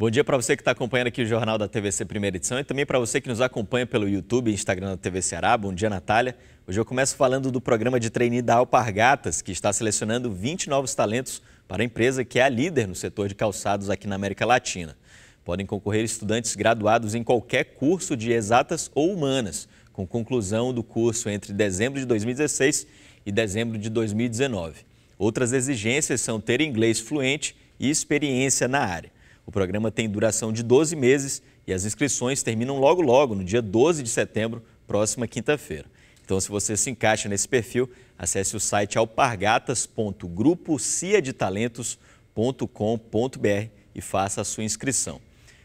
Bom dia para você que está acompanhando aqui o Jornal da TVC Primeira Edição e também para você que nos acompanha pelo YouTube e Instagram da TV Ceará. Bom dia, Natália. Hoje eu começo falando do programa de trainee da Alpargatas, que está selecionando 20 novos talentos para a empresa que é a líder no setor de calçados aqui na América Latina. Podem concorrer estudantes graduados em qualquer curso de exatas ou humanas, com conclusão do curso entre dezembro de 2016 e dezembro de 2019. Outras exigências são ter inglês fluente e experiência na área. O programa tem duração de 12 meses e as inscrições terminam logo logo, no dia 12 de setembro, próxima quinta-feira. Então, se você se encaixa nesse perfil, acesse o site alpargatas.grupociadetalentos.com.br e faça a sua inscrição.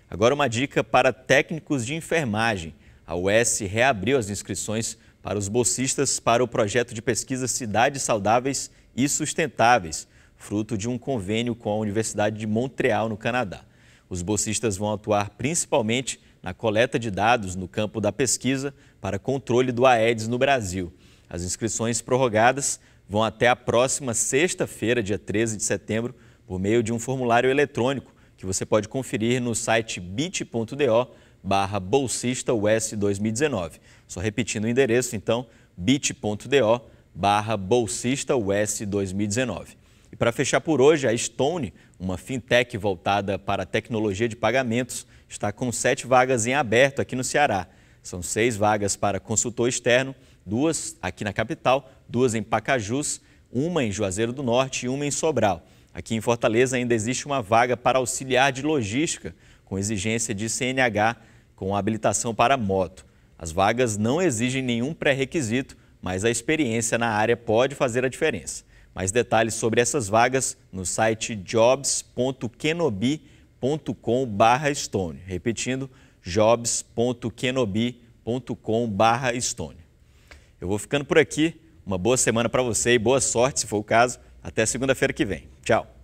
Agora, uma dica para técnicos de enfermagem. A UES reabriu as inscrições para os bolsistas para o projeto de pesquisa Cidades Saudáveis e Sustentáveis, fruto de um convênio com a Universidade de Montreal, no Canadá. Os bolsistas vão atuar principalmente na coleta de dados no campo da pesquisa para controle do Aedes no Brasil. As inscrições prorrogadas vão até a próxima sexta-feira, dia 13 de setembro, por meio de um formulário eletrônico que você pode conferir no site bit.do barra bolsista US 2019. Só repetindo o endereço, então, bit.do barra bolsista US 2019. E para fechar por hoje, a Stone, uma fintech voltada para a tecnologia de pagamentos, está com sete vagas em aberto aqui no Ceará. São seis vagas para consultor externo, duas aqui na capital, duas em Pacajus, uma em Juazeiro do Norte e uma em Sobral. Aqui em Fortaleza ainda existe uma vaga para auxiliar de logística, com exigência de CNH com habilitação para moto. As vagas não exigem nenhum pré-requisito, mas a experiência na área pode fazer a diferença. Mais detalhes sobre essas vagas no site jobs.kenobi.com/stone. Repetindo, jobs.kenobi.com/stone. Eu vou ficando por aqui. Uma boa semana para você e boa sorte, se for o caso. Até segunda-feira que vem. Tchau.